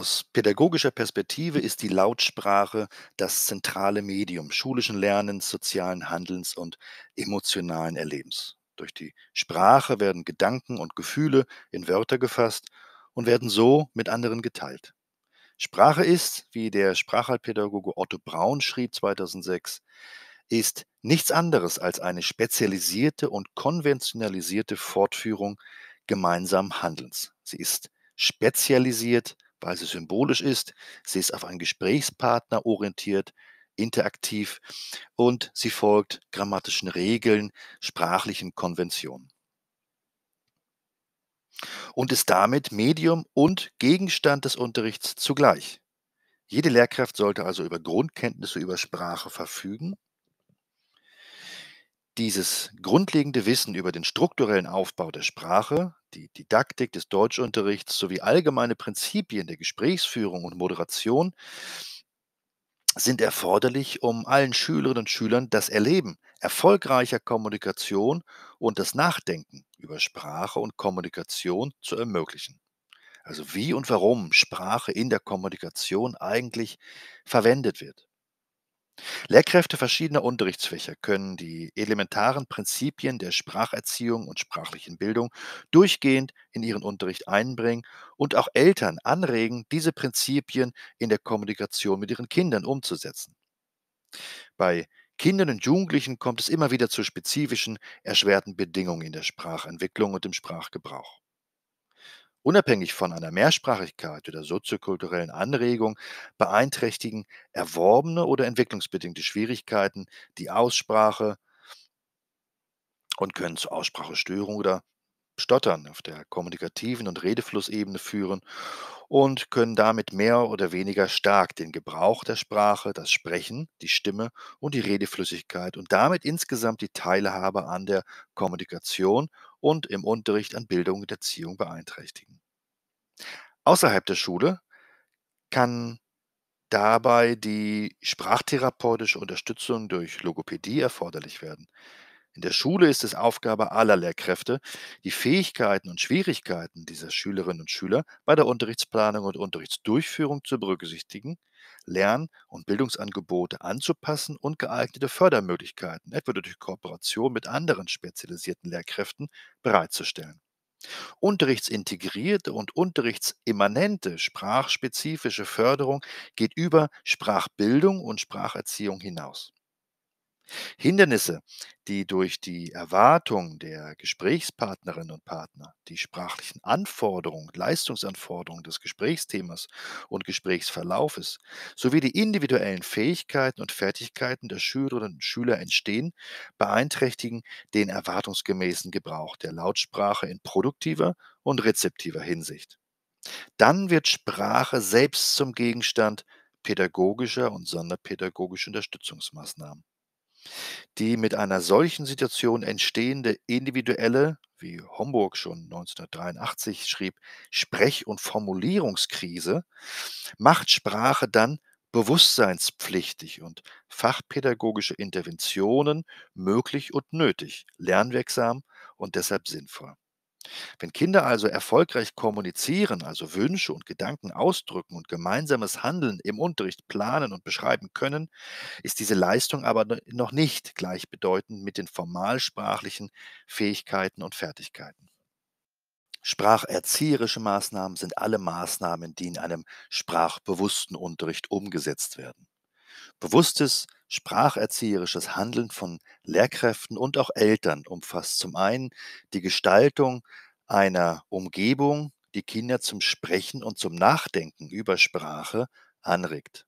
Aus pädagogischer Perspektive ist die Lautsprache das zentrale Medium schulischen Lernens, sozialen Handelns und emotionalen Erlebens. Durch die Sprache werden Gedanken und Gefühle in Wörter gefasst und werden so mit anderen geteilt. Sprache ist, wie der Sprachheilpädagoge Otto Braun schrieb 2006, ist nichts anderes als eine spezialisierte und konventionalisierte Fortführung gemeinsamen Handelns. Sie ist spezialisiert, weil sie symbolisch ist, sie ist auf einen Gesprächspartner orientiert, interaktiv und sie folgt grammatischen Regeln, sprachlichen Konventionen. Und ist damit Medium und Gegenstand des Unterrichts zugleich. Jede Lehrkraft sollte also über Grundkenntnisse über Sprache verfügen. Dieses grundlegende Wissen über den strukturellen Aufbau der Sprache die Didaktik des Deutschunterrichts sowie allgemeine Prinzipien der Gesprächsführung und Moderation sind erforderlich, um allen Schülerinnen und Schülern das Erleben erfolgreicher Kommunikation und das Nachdenken über Sprache und Kommunikation zu ermöglichen. Also wie und warum Sprache in der Kommunikation eigentlich verwendet wird. Lehrkräfte verschiedener Unterrichtsfächer können die elementaren Prinzipien der Spracherziehung und sprachlichen Bildung durchgehend in ihren Unterricht einbringen und auch Eltern anregen, diese Prinzipien in der Kommunikation mit ihren Kindern umzusetzen. Bei Kindern und Jugendlichen kommt es immer wieder zu spezifischen, erschwerten Bedingungen in der Sprachentwicklung und im Sprachgebrauch unabhängig von einer Mehrsprachigkeit oder soziokulturellen Anregung, beeinträchtigen erworbene oder entwicklungsbedingte Schwierigkeiten die Aussprache und können zu Aussprachestörungen oder Stottern auf der kommunikativen und Redeflussebene führen und können damit mehr oder weniger stark den Gebrauch der Sprache, das Sprechen, die Stimme und die Redeflüssigkeit und damit insgesamt die Teilhabe an der Kommunikation und im Unterricht an Bildung und Erziehung beeinträchtigen. Außerhalb der Schule kann dabei die sprachtherapeutische Unterstützung durch Logopädie erforderlich werden. In der Schule ist es Aufgabe aller Lehrkräfte, die Fähigkeiten und Schwierigkeiten dieser Schülerinnen und Schüler bei der Unterrichtsplanung und Unterrichtsdurchführung zu berücksichtigen, Lern- und Bildungsangebote anzupassen und geeignete Fördermöglichkeiten, etwa durch Kooperation mit anderen spezialisierten Lehrkräften, bereitzustellen. Unterrichtsintegrierte und unterrichtsimmanente sprachspezifische Förderung geht über Sprachbildung und Spracherziehung hinaus. Hindernisse, die durch die Erwartung der Gesprächspartnerinnen und Partner, die sprachlichen Anforderungen, Leistungsanforderungen des Gesprächsthemas und Gesprächsverlaufes sowie die individuellen Fähigkeiten und Fertigkeiten der Schülerinnen und Schüler entstehen, beeinträchtigen den erwartungsgemäßen Gebrauch der Lautsprache in produktiver und rezeptiver Hinsicht. Dann wird Sprache selbst zum Gegenstand pädagogischer und sonderpädagogischer Unterstützungsmaßnahmen. Die mit einer solchen Situation entstehende individuelle, wie Homburg schon 1983 schrieb, Sprech- und Formulierungskrise macht Sprache dann bewusstseinspflichtig und fachpädagogische Interventionen möglich und nötig, lernwirksam und deshalb sinnvoll. Wenn Kinder also erfolgreich kommunizieren, also Wünsche und Gedanken ausdrücken und gemeinsames Handeln im Unterricht planen und beschreiben können, ist diese Leistung aber noch nicht gleichbedeutend mit den formalsprachlichen Fähigkeiten und Fertigkeiten. Spracherzieherische Maßnahmen sind alle Maßnahmen, die in einem sprachbewussten Unterricht umgesetzt werden. Bewusstes spracherzieherisches Handeln von Lehrkräften und auch Eltern umfasst zum einen die Gestaltung einer Umgebung, die Kinder zum Sprechen und zum Nachdenken über Sprache anregt.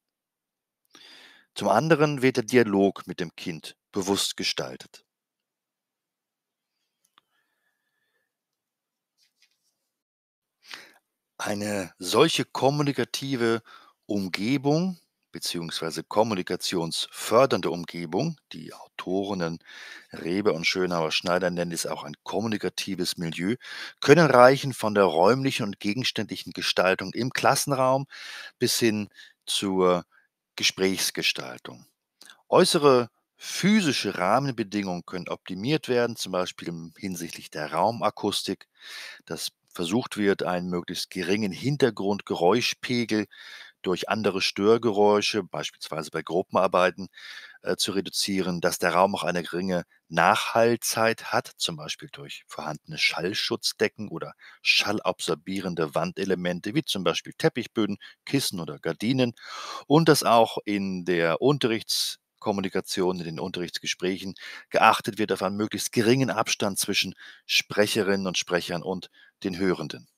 Zum anderen wird der Dialog mit dem Kind bewusst gestaltet. Eine solche kommunikative Umgebung bzw. kommunikationsfördernde Umgebung. Die Autorinnen Rebe und Schönauer-Schneider nennen es auch ein kommunikatives Milieu, können reichen von der räumlichen und gegenständlichen Gestaltung im Klassenraum bis hin zur Gesprächsgestaltung. Äußere physische Rahmenbedingungen können optimiert werden, zum Beispiel hinsichtlich der Raumakustik, dass versucht wird, einen möglichst geringen Hintergrundgeräuschpegel durch andere Störgeräusche, beispielsweise bei Gruppenarbeiten, äh, zu reduzieren, dass der Raum auch eine geringe Nachhallzeit hat, zum Beispiel durch vorhandene Schallschutzdecken oder schallabsorbierende Wandelemente, wie zum Beispiel Teppichböden, Kissen oder Gardinen, und dass auch in der Unterrichtskommunikation, in den Unterrichtsgesprächen geachtet wird auf einen möglichst geringen Abstand zwischen Sprecherinnen und Sprechern und den Hörenden.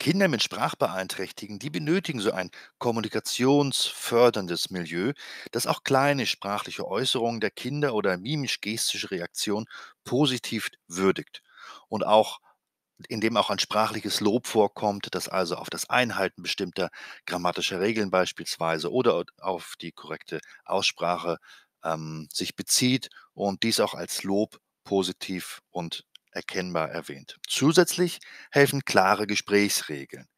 Kinder mit Sprachbeeinträchtigungen, die benötigen so ein kommunikationsförderndes Milieu, das auch kleine sprachliche Äußerungen der Kinder oder mimisch-gestische Reaktionen positiv würdigt und auch in dem auch ein sprachliches Lob vorkommt, das also auf das Einhalten bestimmter grammatischer Regeln beispielsweise oder auf die korrekte Aussprache ähm, sich bezieht und dies auch als Lob positiv und erkennbar erwähnt. Zusätzlich helfen klare Gesprächsregeln,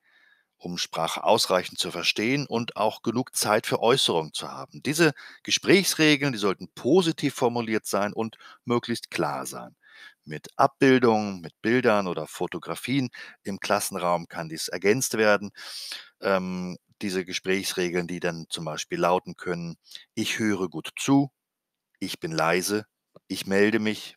um Sprache ausreichend zu verstehen und auch genug Zeit für Äußerungen zu haben. Diese Gesprächsregeln, die sollten positiv formuliert sein und möglichst klar sein. Mit Abbildungen, mit Bildern oder Fotografien im Klassenraum kann dies ergänzt werden. Ähm, diese Gesprächsregeln, die dann zum Beispiel lauten können, ich höre gut zu, ich bin leise, ich melde mich,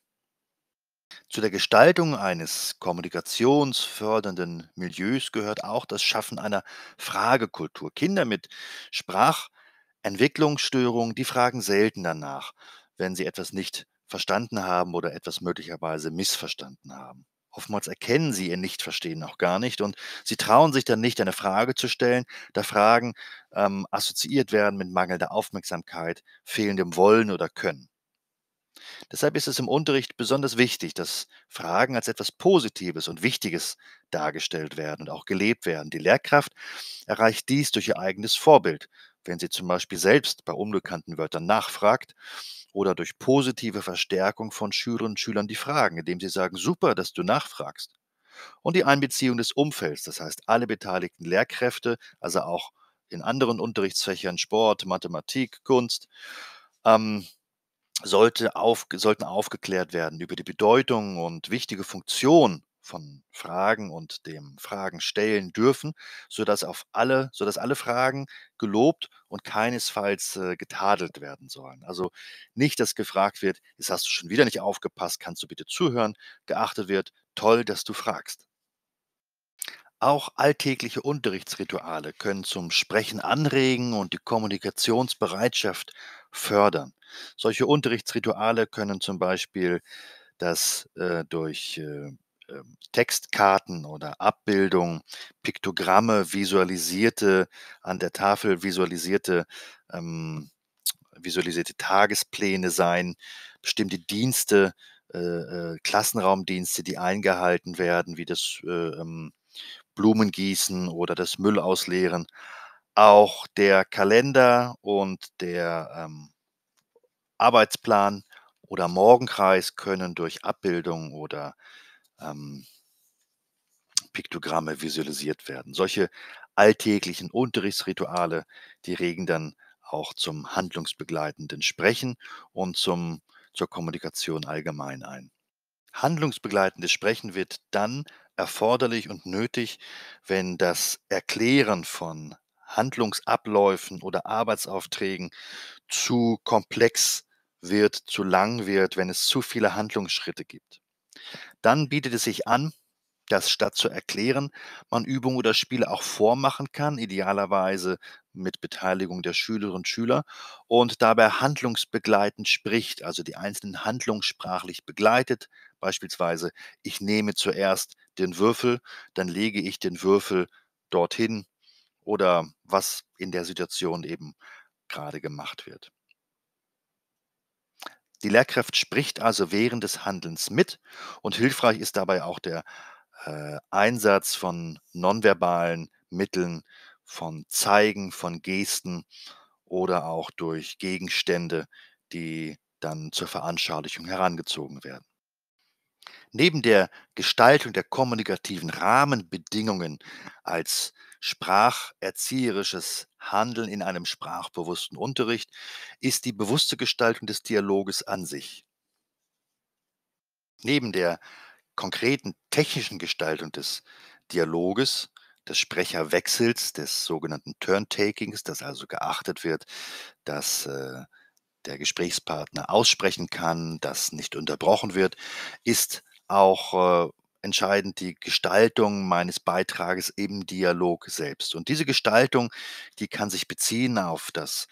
zu der Gestaltung eines kommunikationsfördernden Milieus gehört auch das Schaffen einer Fragekultur. Kinder mit Sprachentwicklungsstörungen, die fragen selten danach, wenn sie etwas nicht verstanden haben oder etwas möglicherweise missverstanden haben. Oftmals erkennen sie ihr Nichtverstehen auch gar nicht und sie trauen sich dann nicht, eine Frage zu stellen, da Fragen ähm, assoziiert werden mit mangelnder Aufmerksamkeit, fehlendem Wollen oder Können. Deshalb ist es im Unterricht besonders wichtig, dass Fragen als etwas Positives und Wichtiges dargestellt werden und auch gelebt werden. Die Lehrkraft erreicht dies durch ihr eigenes Vorbild, wenn sie zum Beispiel selbst bei unbekannten Wörtern nachfragt oder durch positive Verstärkung von Schülerinnen und Schülern die Fragen, indem sie sagen, super, dass du nachfragst. Und die Einbeziehung des Umfelds, das heißt alle beteiligten Lehrkräfte, also auch in anderen Unterrichtsfächern, Sport, Mathematik, Kunst, ähm, sollte auf, sollten aufgeklärt werden über die Bedeutung und wichtige Funktion von Fragen und dem Fragen stellen dürfen, sodass auf alle, sodass alle Fragen gelobt und keinesfalls äh, getadelt werden sollen. Also nicht, dass gefragt wird, jetzt hast du schon wieder nicht aufgepasst, kannst du bitte zuhören, geachtet wird, toll, dass du fragst. Auch alltägliche Unterrichtsrituale können zum Sprechen anregen und die Kommunikationsbereitschaft fördern. Solche Unterrichtsrituale können zum Beispiel das äh, durch äh, ähm, Textkarten oder Abbildungen, Piktogramme, visualisierte, an der Tafel visualisierte, ähm, visualisierte Tagespläne sein, bestimmte Dienste, äh, äh Klassenraumdienste, die eingehalten werden, wie das äh, ähm, Blumengießen oder das Müll ausleeren. Auch der Kalender und der ähm, Arbeitsplan oder Morgenkreis können durch Abbildungen oder ähm, Piktogramme visualisiert werden. Solche alltäglichen Unterrichtsrituale, die regen dann auch zum handlungsbegleitenden Sprechen und zum, zur Kommunikation allgemein ein. Handlungsbegleitendes Sprechen wird dann erforderlich und nötig, wenn das Erklären von Handlungsabläufen oder Arbeitsaufträgen zu komplex ist wird, zu lang wird, wenn es zu viele Handlungsschritte gibt. Dann bietet es sich an, dass statt zu erklären, man Übungen oder Spiele auch vormachen kann, idealerweise mit Beteiligung der Schülerinnen und Schüler und dabei handlungsbegleitend spricht, also die einzelnen handlungssprachlich begleitet, beispielsweise ich nehme zuerst den Würfel, dann lege ich den Würfel dorthin oder was in der Situation eben gerade gemacht wird. Die Lehrkraft spricht also während des Handelns mit und hilfreich ist dabei auch der äh, Einsatz von nonverbalen Mitteln, von Zeigen, von Gesten oder auch durch Gegenstände, die dann zur Veranschaulichung herangezogen werden. Neben der Gestaltung der kommunikativen Rahmenbedingungen als spracherzieherisches Handeln in einem sprachbewussten Unterricht ist die bewusste Gestaltung des Dialoges an sich. Neben der konkreten technischen Gestaltung des Dialoges, des Sprecherwechsels, des sogenannten Turntakings, dass also geachtet wird, dass äh, der Gesprächspartner aussprechen kann, dass nicht unterbrochen wird, ist auch äh, entscheidend die Gestaltung meines Beitrages im Dialog selbst. Und diese Gestaltung, die kann sich beziehen auf das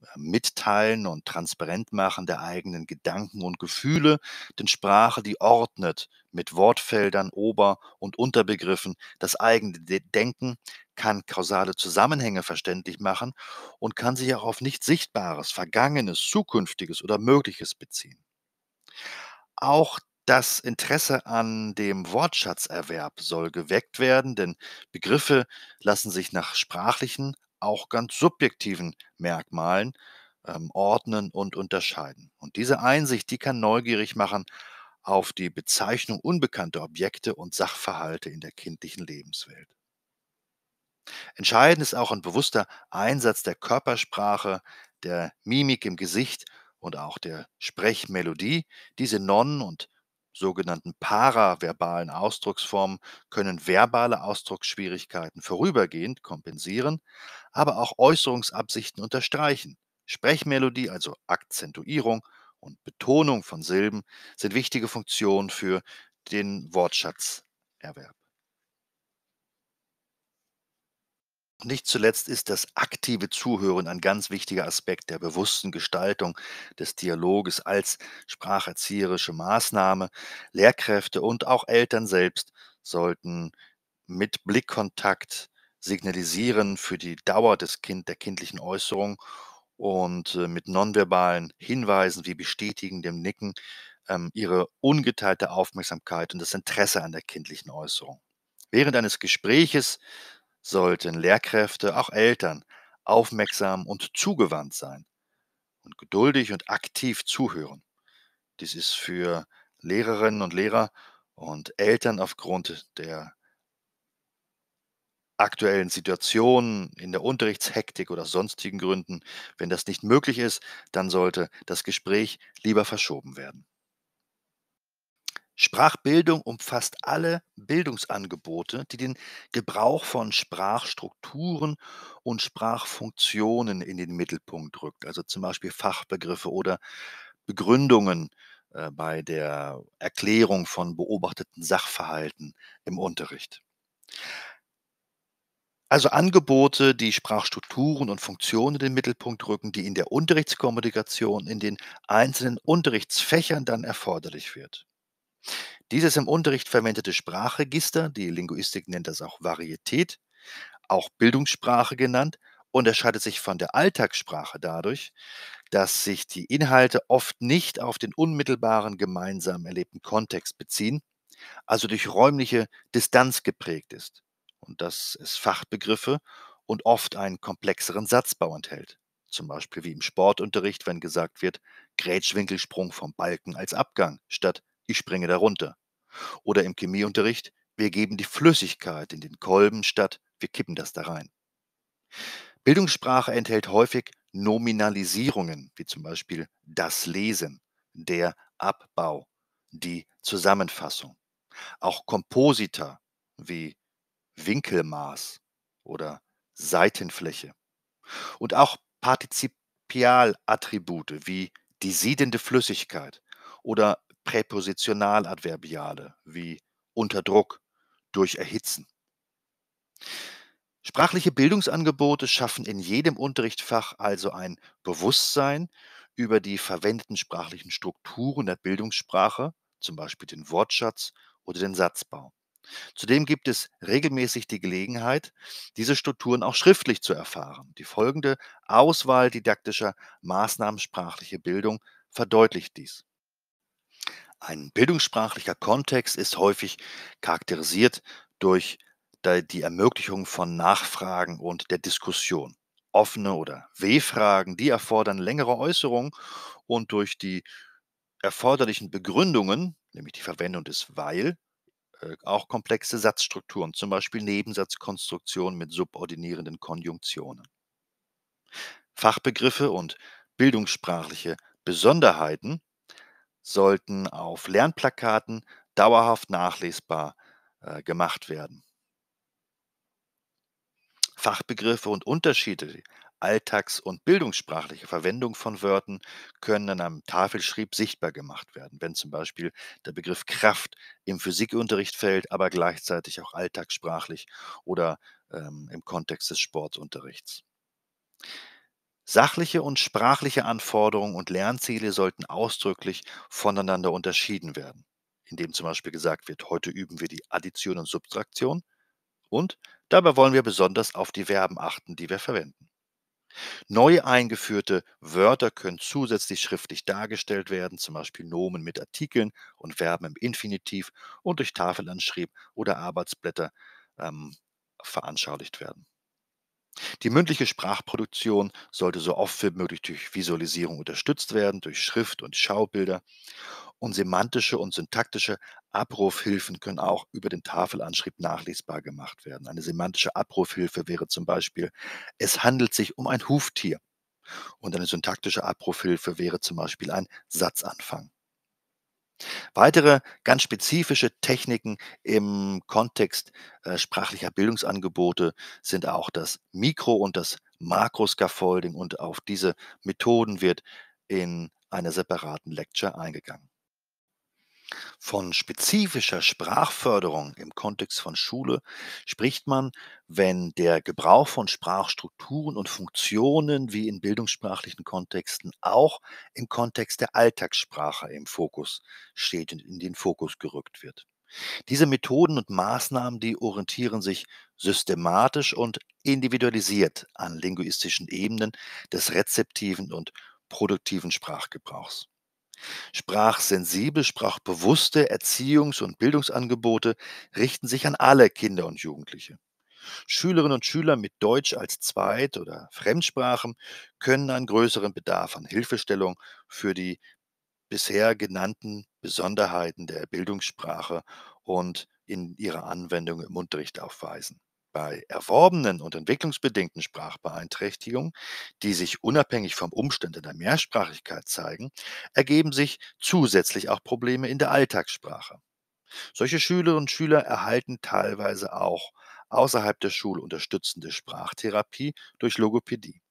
äh, Mitteilen und Transparentmachen der eigenen Gedanken und Gefühle, denn Sprache, die ordnet mit Wortfeldern, Ober- und Unterbegriffen das eigene Denken, kann kausale Zusammenhänge verständlich machen und kann sich auch auf nicht Sichtbares, Vergangenes, Zukünftiges oder Mögliches beziehen. Auch das Interesse an dem Wortschatzerwerb soll geweckt werden, denn Begriffe lassen sich nach sprachlichen, auch ganz subjektiven Merkmalen ähm, ordnen und unterscheiden. Und diese Einsicht, die kann neugierig machen auf die Bezeichnung unbekannter Objekte und Sachverhalte in der kindlichen Lebenswelt. Entscheidend ist auch ein bewusster Einsatz der Körpersprache, der Mimik im Gesicht und auch der Sprechmelodie. Diese Nonnen und sogenannten paraverbalen Ausdrucksformen können verbale Ausdrucksschwierigkeiten vorübergehend kompensieren, aber auch Äußerungsabsichten unterstreichen. Sprechmelodie, also Akzentuierung und Betonung von Silben sind wichtige Funktionen für den Wortschatzerwerb. nicht zuletzt ist das aktive Zuhören ein ganz wichtiger Aspekt der bewussten Gestaltung des Dialoges als spracherzieherische Maßnahme. Lehrkräfte und auch Eltern selbst sollten mit Blickkontakt signalisieren für die Dauer des Kind, der kindlichen Äußerung und äh, mit nonverbalen Hinweisen wie bestätigendem Nicken ähm, ihre ungeteilte Aufmerksamkeit und das Interesse an der kindlichen Äußerung. Während eines Gespräches sollten Lehrkräfte, auch Eltern, aufmerksam und zugewandt sein und geduldig und aktiv zuhören. Dies ist für Lehrerinnen und Lehrer und Eltern aufgrund der aktuellen Situation in der Unterrichtshektik oder sonstigen Gründen, wenn das nicht möglich ist, dann sollte das Gespräch lieber verschoben werden. Sprachbildung umfasst alle Bildungsangebote, die den Gebrauch von Sprachstrukturen und Sprachfunktionen in den Mittelpunkt rückt, also zum Beispiel Fachbegriffe oder Begründungen äh, bei der Erklärung von beobachteten Sachverhalten im Unterricht. Also Angebote, die Sprachstrukturen und Funktionen in den Mittelpunkt rücken, die in der Unterrichtskommunikation in den einzelnen Unterrichtsfächern dann erforderlich wird. Dieses im Unterricht verwendete Sprachregister, die Linguistik nennt das auch Varietät, auch Bildungssprache genannt, unterscheidet sich von der Alltagssprache dadurch, dass sich die Inhalte oft nicht auf den unmittelbaren gemeinsam erlebten Kontext beziehen, also durch räumliche Distanz geprägt ist und dass es Fachbegriffe und oft einen komplexeren Satzbau enthält. Zum Beispiel wie im Sportunterricht, wenn gesagt wird, Grätschwinkelsprung vom Balken als Abgang statt ich springe darunter. Oder im Chemieunterricht, wir geben die Flüssigkeit in den Kolben statt, wir kippen das da rein. Bildungssprache enthält häufig Nominalisierungen, wie zum Beispiel das Lesen, der Abbau, die Zusammenfassung. Auch Komposita wie Winkelmaß oder Seitenfläche. Und auch Partizipialattribute wie die siedende Flüssigkeit oder Präpositionaladverbiale wie unter Druck, durch Erhitzen. Sprachliche Bildungsangebote schaffen in jedem Unterrichtsfach also ein Bewusstsein über die verwendeten sprachlichen Strukturen der Bildungssprache, zum Beispiel den Wortschatz oder den Satzbau. Zudem gibt es regelmäßig die Gelegenheit, diese Strukturen auch schriftlich zu erfahren. Die folgende Auswahl didaktischer Maßnahmen sprachliche Bildung verdeutlicht dies. Ein bildungssprachlicher Kontext ist häufig charakterisiert durch die Ermöglichung von Nachfragen und der Diskussion. Offene oder W-Fragen, die erfordern längere Äußerungen und durch die erforderlichen Begründungen, nämlich die Verwendung des Weil, äh, auch komplexe Satzstrukturen, zum Beispiel Nebensatzkonstruktionen mit subordinierenden Konjunktionen. Fachbegriffe und bildungssprachliche Besonderheiten sollten auf Lernplakaten dauerhaft nachlesbar äh, gemacht werden. Fachbegriffe und Unterschiede, alltags- und bildungssprachliche Verwendung von Wörtern können an einem Tafelschrieb sichtbar gemacht werden, wenn zum Beispiel der Begriff Kraft im Physikunterricht fällt, aber gleichzeitig auch alltagssprachlich oder ähm, im Kontext des Sportunterrichts. Sachliche und sprachliche Anforderungen und Lernziele sollten ausdrücklich voneinander unterschieden werden, indem zum Beispiel gesagt wird, heute üben wir die Addition und Subtraktion und dabei wollen wir besonders auf die Verben achten, die wir verwenden. Neu eingeführte Wörter können zusätzlich schriftlich dargestellt werden, zum Beispiel Nomen mit Artikeln und Verben im Infinitiv und durch Tafelanschrieb oder Arbeitsblätter ähm, veranschaulicht werden. Die mündliche Sprachproduktion sollte so oft wie möglich durch Visualisierung unterstützt werden, durch Schrift und Schaubilder. Und semantische und syntaktische Abrufhilfen können auch über den Tafelanschrieb nachlesbar gemacht werden. Eine semantische Abrufhilfe wäre zum Beispiel, es handelt sich um ein Huftier. Und eine syntaktische Abrufhilfe wäre zum Beispiel ein Satzanfang. Weitere ganz spezifische Techniken im Kontext äh, sprachlicher Bildungsangebote sind auch das Mikro- und das Makro-Scaffolding und auf diese Methoden wird in einer separaten Lecture eingegangen. Von spezifischer Sprachförderung im Kontext von Schule spricht man, wenn der Gebrauch von Sprachstrukturen und Funktionen wie in bildungssprachlichen Kontexten auch im Kontext der Alltagssprache im Fokus steht und in den Fokus gerückt wird. Diese Methoden und Maßnahmen, die orientieren sich systematisch und individualisiert an linguistischen Ebenen des rezeptiven und produktiven Sprachgebrauchs. Sprachsensible, sprachbewusste Erziehungs- und Bildungsangebote richten sich an alle Kinder und Jugendliche. Schülerinnen und Schüler mit Deutsch als Zweit- oder Fremdsprachen können einen größeren Bedarf an Hilfestellung für die bisher genannten Besonderheiten der Bildungssprache und in ihrer Anwendung im Unterricht aufweisen. Bei erworbenen und entwicklungsbedingten Sprachbeeinträchtigungen, die sich unabhängig vom Umstand der Mehrsprachigkeit zeigen, ergeben sich zusätzlich auch Probleme in der Alltagssprache. Solche Schülerinnen und Schüler erhalten teilweise auch außerhalb der Schule unterstützende Sprachtherapie durch Logopädie.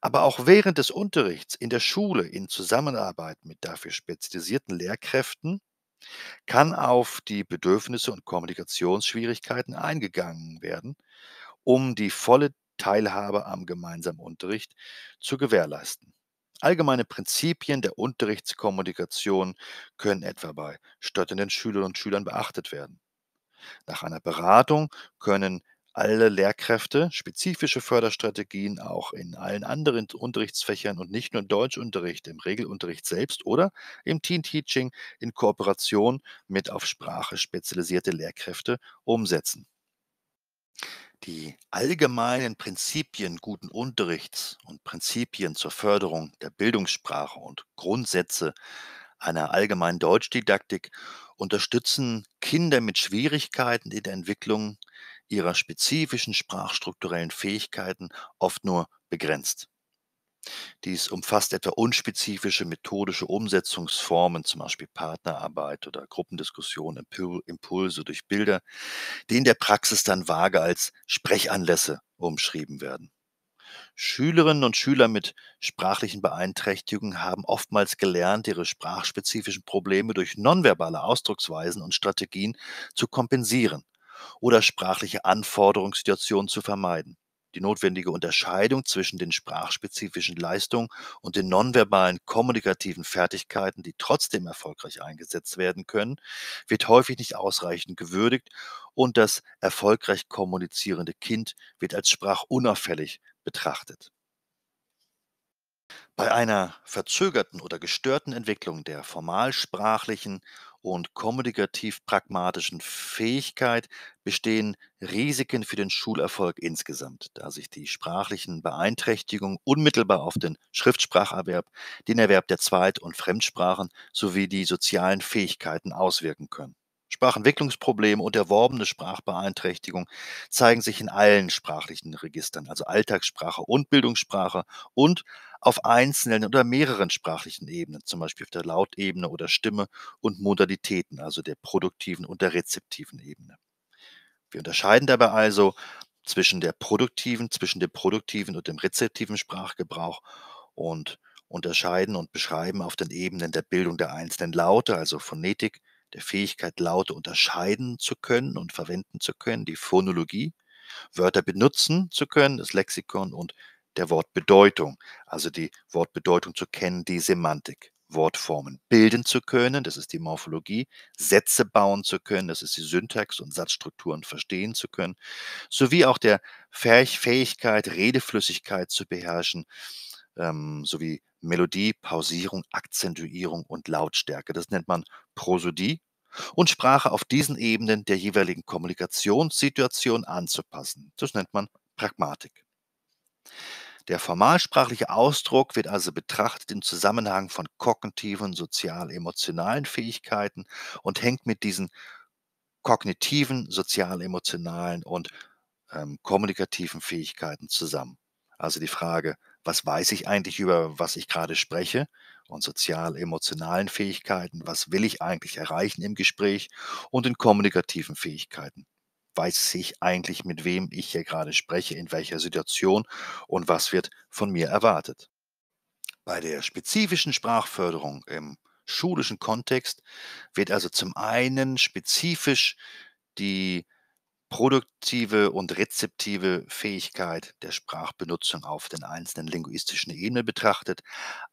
Aber auch während des Unterrichts in der Schule in Zusammenarbeit mit dafür spezialisierten Lehrkräften kann auf die Bedürfnisse und Kommunikationsschwierigkeiten eingegangen werden, um die volle Teilhabe am gemeinsamen Unterricht zu gewährleisten. Allgemeine Prinzipien der Unterrichtskommunikation können etwa bei störtenden Schülerinnen und Schülern beachtet werden. Nach einer Beratung können alle Lehrkräfte spezifische Förderstrategien auch in allen anderen Unterrichtsfächern und nicht nur im Deutschunterricht, im Regelunterricht selbst oder im Teen Teaching in Kooperation mit auf Sprache spezialisierte Lehrkräfte umsetzen. Die allgemeinen Prinzipien guten Unterrichts und Prinzipien zur Förderung der Bildungssprache und Grundsätze einer allgemeinen Deutschdidaktik unterstützen Kinder mit Schwierigkeiten in der Entwicklung ihrer spezifischen sprachstrukturellen Fähigkeiten oft nur begrenzt. Dies umfasst etwa unspezifische methodische Umsetzungsformen, zum Beispiel Partnerarbeit oder Gruppendiskussion, Impulse durch Bilder, die in der Praxis dann vage als Sprechanlässe umschrieben werden. Schülerinnen und Schüler mit sprachlichen Beeinträchtigungen haben oftmals gelernt, ihre sprachspezifischen Probleme durch nonverbale Ausdrucksweisen und Strategien zu kompensieren oder sprachliche Anforderungssituationen zu vermeiden. Die notwendige Unterscheidung zwischen den sprachspezifischen Leistungen und den nonverbalen kommunikativen Fertigkeiten, die trotzdem erfolgreich eingesetzt werden können, wird häufig nicht ausreichend gewürdigt und das erfolgreich kommunizierende Kind wird als sprachunauffällig betrachtet. Bei einer verzögerten oder gestörten Entwicklung der formalsprachlichen und kommunikativ pragmatischen Fähigkeit bestehen Risiken für den Schulerfolg insgesamt, da sich die sprachlichen Beeinträchtigungen unmittelbar auf den Schriftspracherwerb, den Erwerb der Zweit- und Fremdsprachen sowie die sozialen Fähigkeiten auswirken können. Sprachentwicklungsprobleme und erworbene Sprachbeeinträchtigung zeigen sich in allen sprachlichen Registern, also Alltagssprache und Bildungssprache und auf einzelnen oder mehreren sprachlichen Ebenen, zum Beispiel auf der Lautebene oder Stimme und Modalitäten, also der produktiven und der rezeptiven Ebene. Wir unterscheiden dabei also zwischen der produktiven, zwischen dem produktiven und dem rezeptiven Sprachgebrauch und unterscheiden und beschreiben auf den Ebenen der Bildung der einzelnen Laute, also Phonetik, der Fähigkeit, Laute unterscheiden zu können und verwenden zu können, die Phonologie, Wörter benutzen zu können, das Lexikon und der Wortbedeutung, also die Wortbedeutung zu kennen, die Semantik. Wortformen bilden zu können, das ist die Morphologie, Sätze bauen zu können, das ist die Syntax und Satzstrukturen verstehen zu können, sowie auch der Fähigkeit, Redeflüssigkeit zu beherrschen, ähm, sowie Melodie, Pausierung, Akzentuierung und Lautstärke. Das nennt man Prosodie und Sprache auf diesen Ebenen der jeweiligen Kommunikationssituation anzupassen. Das nennt man Pragmatik. Der formalsprachliche Ausdruck wird also betrachtet im Zusammenhang von kognitiven, sozial-emotionalen Fähigkeiten und hängt mit diesen kognitiven, sozial-emotionalen und ähm, kommunikativen Fähigkeiten zusammen. Also die Frage, was weiß ich eigentlich über, was ich gerade spreche und sozial-emotionalen Fähigkeiten, was will ich eigentlich erreichen im Gespräch und in kommunikativen Fähigkeiten. Weiß ich eigentlich, mit wem ich hier gerade spreche, in welcher Situation und was wird von mir erwartet. Bei der spezifischen Sprachförderung im schulischen Kontext wird also zum einen spezifisch die produktive und rezeptive Fähigkeit der Sprachbenutzung auf den einzelnen linguistischen Ebenen betrachtet,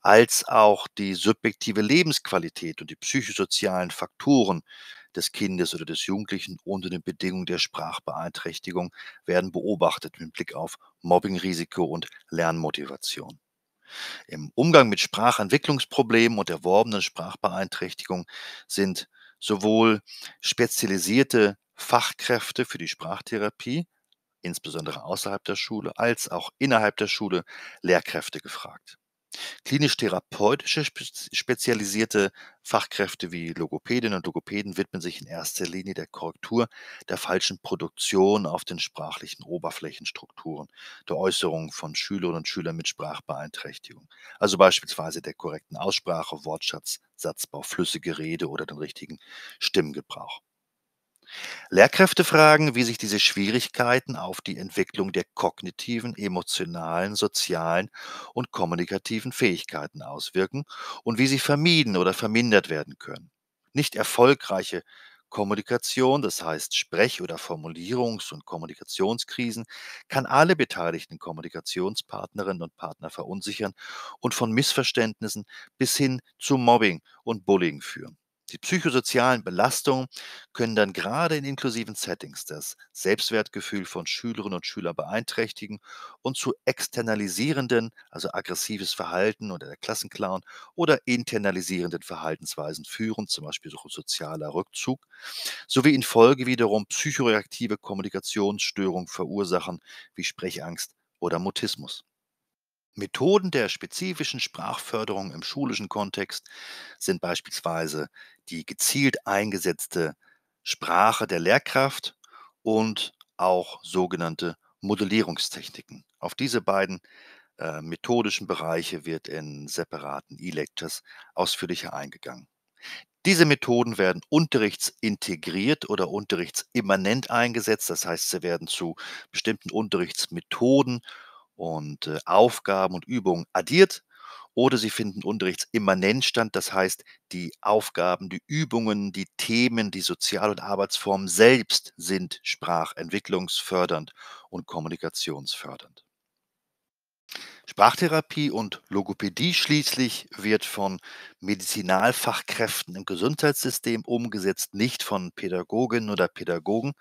als auch die subjektive Lebensqualität und die psychosozialen Faktoren des Kindes oder des Jugendlichen unter den Bedingungen der Sprachbeeinträchtigung werden beobachtet mit Blick auf Mobbingrisiko und Lernmotivation. Im Umgang mit Sprachentwicklungsproblemen und erworbenen Sprachbeeinträchtigungen sind sowohl spezialisierte Fachkräfte für die Sprachtherapie, insbesondere außerhalb der Schule, als auch innerhalb der Schule Lehrkräfte gefragt. Klinisch-therapeutische spezialisierte Fachkräfte wie Logopädinnen und Logopäden widmen sich in erster Linie der Korrektur der falschen Produktion auf den sprachlichen Oberflächenstrukturen, der Äußerung von Schülerinnen und Schülern mit Sprachbeeinträchtigung, also beispielsweise der korrekten Aussprache, Wortschatz, Satzbau, flüssige Rede oder den richtigen Stimmgebrauch. Lehrkräfte fragen, wie sich diese Schwierigkeiten auf die Entwicklung der kognitiven, emotionalen, sozialen und kommunikativen Fähigkeiten auswirken und wie sie vermieden oder vermindert werden können. Nicht erfolgreiche Kommunikation, das heißt Sprech- oder Formulierungs- und Kommunikationskrisen, kann alle beteiligten Kommunikationspartnerinnen und Partner verunsichern und von Missverständnissen bis hin zu Mobbing und Bullying führen. Die psychosozialen Belastungen können dann gerade in inklusiven Settings das Selbstwertgefühl von Schülerinnen und Schülern beeinträchtigen und zu externalisierenden, also aggressives Verhalten oder der Klassenclown oder internalisierenden Verhaltensweisen führen, zum Beispiel sozialer Rückzug, sowie in Folge wiederum psychoreaktive Kommunikationsstörungen verursachen, wie Sprechangst oder Mutismus. Methoden der spezifischen Sprachförderung im schulischen Kontext sind beispielsweise die gezielt eingesetzte Sprache der Lehrkraft und auch sogenannte Modellierungstechniken. Auf diese beiden äh, methodischen Bereiche wird in separaten E-Lectures ausführlicher eingegangen. Diese Methoden werden unterrichtsintegriert oder unterrichtsimmanent eingesetzt, das heißt, sie werden zu bestimmten Unterrichtsmethoden und äh, Aufgaben und Übungen addiert oder sie finden unterrichtsimmanent statt. Das heißt, die Aufgaben, die Übungen, die Themen, die Sozial- und Arbeitsformen selbst sind sprachentwicklungsfördernd und kommunikationsfördernd. Sprachtherapie und Logopädie schließlich wird von Medizinalfachkräften im Gesundheitssystem umgesetzt, nicht von Pädagoginnen oder Pädagogen.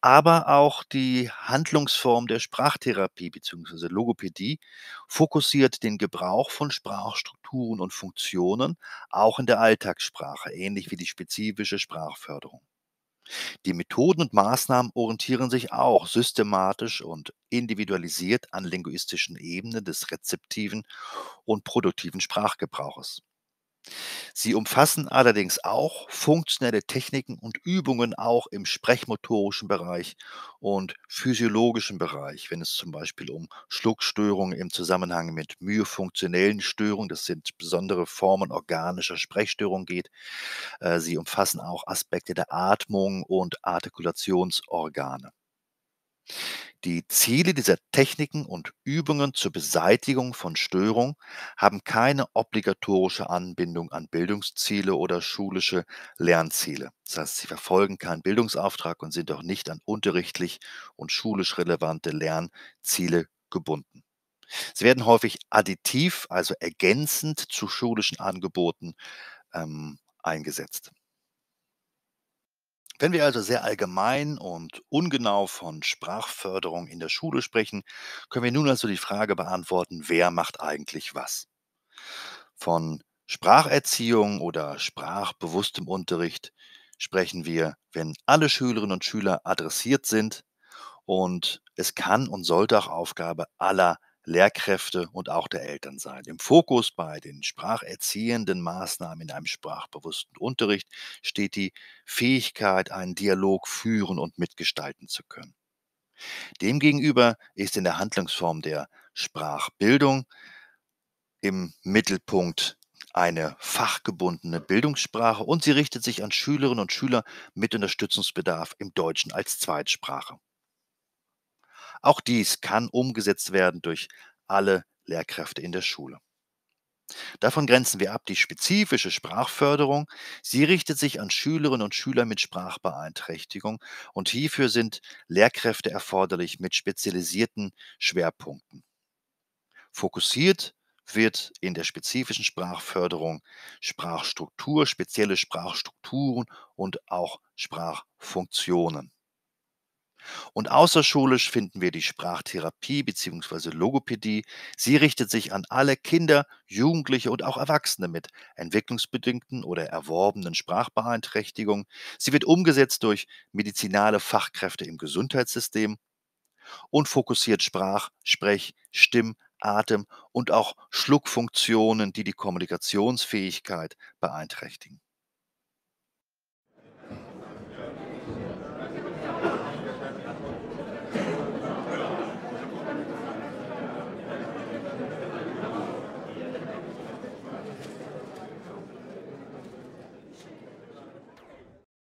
Aber auch die Handlungsform der Sprachtherapie bzw. Logopädie fokussiert den Gebrauch von Sprachstrukturen und Funktionen auch in der Alltagssprache, ähnlich wie die spezifische Sprachförderung. Die Methoden und Maßnahmen orientieren sich auch systematisch und individualisiert an linguistischen Ebenen des rezeptiven und produktiven Sprachgebrauches. Sie umfassen allerdings auch funktionelle Techniken und Übungen auch im sprechmotorischen Bereich und physiologischen Bereich, wenn es zum Beispiel um Schluckstörungen im Zusammenhang mit myofunktionellen Störungen, das sind besondere Formen organischer Sprechstörungen geht. Äh, sie umfassen auch Aspekte der Atmung und Artikulationsorgane. Die Ziele dieser Techniken und Übungen zur Beseitigung von Störungen haben keine obligatorische Anbindung an Bildungsziele oder schulische Lernziele. Das heißt, sie verfolgen keinen Bildungsauftrag und sind auch nicht an unterrichtlich und schulisch relevante Lernziele gebunden. Sie werden häufig additiv, also ergänzend zu schulischen Angeboten ähm, eingesetzt. Wenn wir also sehr allgemein und ungenau von Sprachförderung in der Schule sprechen, können wir nun also die Frage beantworten, wer macht eigentlich was? Von Spracherziehung oder sprachbewusstem Unterricht sprechen wir, wenn alle Schülerinnen und Schüler adressiert sind und es kann und sollte auch Aufgabe aller Lehrkräfte und auch der Eltern sein. Im Fokus bei den spracherziehenden Maßnahmen in einem sprachbewussten Unterricht steht die Fähigkeit, einen Dialog führen und mitgestalten zu können. Demgegenüber ist in der Handlungsform der Sprachbildung im Mittelpunkt eine fachgebundene Bildungssprache und sie richtet sich an Schülerinnen und Schüler mit Unterstützungsbedarf im Deutschen als Zweitsprache. Auch dies kann umgesetzt werden durch alle Lehrkräfte in der Schule. Davon grenzen wir ab die spezifische Sprachförderung. Sie richtet sich an Schülerinnen und Schüler mit Sprachbeeinträchtigung und hierfür sind Lehrkräfte erforderlich mit spezialisierten Schwerpunkten. Fokussiert wird in der spezifischen Sprachförderung Sprachstruktur, spezielle Sprachstrukturen und auch Sprachfunktionen. Und außerschulisch finden wir die Sprachtherapie bzw. Logopädie. Sie richtet sich an alle Kinder, Jugendliche und auch Erwachsene mit entwicklungsbedingten oder erworbenen Sprachbeeinträchtigungen. Sie wird umgesetzt durch medizinale Fachkräfte im Gesundheitssystem und fokussiert Sprach-, Sprech-, Stimm-, Atem- und auch Schluckfunktionen, die die Kommunikationsfähigkeit beeinträchtigen.